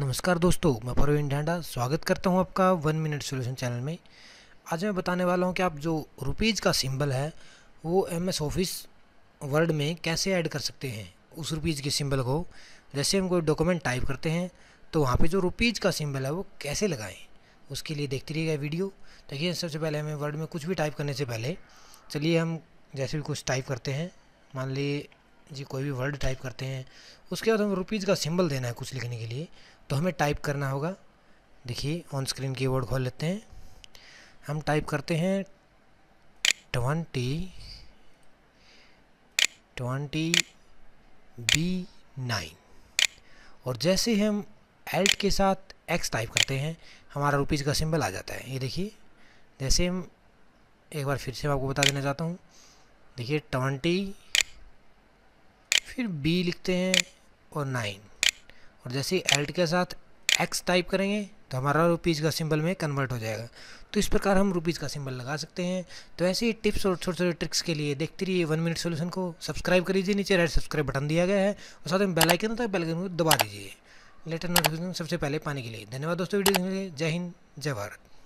नमस्कार दोस्तों मैं प्रवीण ढांडा स्वागत करता हूं आपका वन मिनट सॉल्यूशन चैनल में आज मैं बताने वाला हूं कि आप जो रुपीज़ का सिंबल है वो एम एस ऑफिस वर्ड में कैसे ऐड कर सकते हैं उस रुपीज़ के सिंबल को जैसे हम कोई डॉक्यूमेंट टाइप करते हैं तो वहाँ पे जो रुपीज़ का सिंबल है वो कैसे लगाएँ उसके लिए देखते रहिएगा वीडियो देखिए सबसे पहले हमें वर्ड में कुछ भी टाइप करने से पहले चलिए हम जैसे भी कुछ टाइप करते हैं मान लीजिए जी कोई भी वर्ड टाइप करते हैं उसके बाद हमें रुपीज़ का सिंबल देना है कुछ लिखने के लिए तो हमें टाइप करना होगा देखिए ऑन स्क्रीन वर्ड खोल लेते हैं हम टाइप करते हैं ट्वेंटी ट्वेंटी बी नाइन और जैसे हम एल्ट के साथ एक्स टाइप करते हैं हमारा रुपीज़ का सिंबल आ जाता है ये देखिए जैसे हम एक बार फिर से आपको बता देना चाहता हूँ देखिए ट्वेंटी फिर बी लिखते हैं और नाइन और जैसे ही एल्ट के साथ एक्स टाइप करेंगे तो हमारा रुपीज़ का सिंबल में कन्वर्ट हो जाएगा तो इस प्रकार हम रुपीज़ का सिंबल लगा सकते हैं तो ऐसे ही टिप्स और छोटे छोटे ट्रिक्स के लिए देखते रहिए वन मिनट सोल्यूशन को सब्सक्राइब कर लीजिए नीचे रेड सब्सक्राइब बटन दिया गया है और साथ में बेल आइकन होता है बेल आइकन को दबा दीजिए लेटर नोटिफिकेशन सबसे पहले पाने के लिए धन्यवाद दोस्तों वीडियो देखने के लिए जय हिंद जय भारत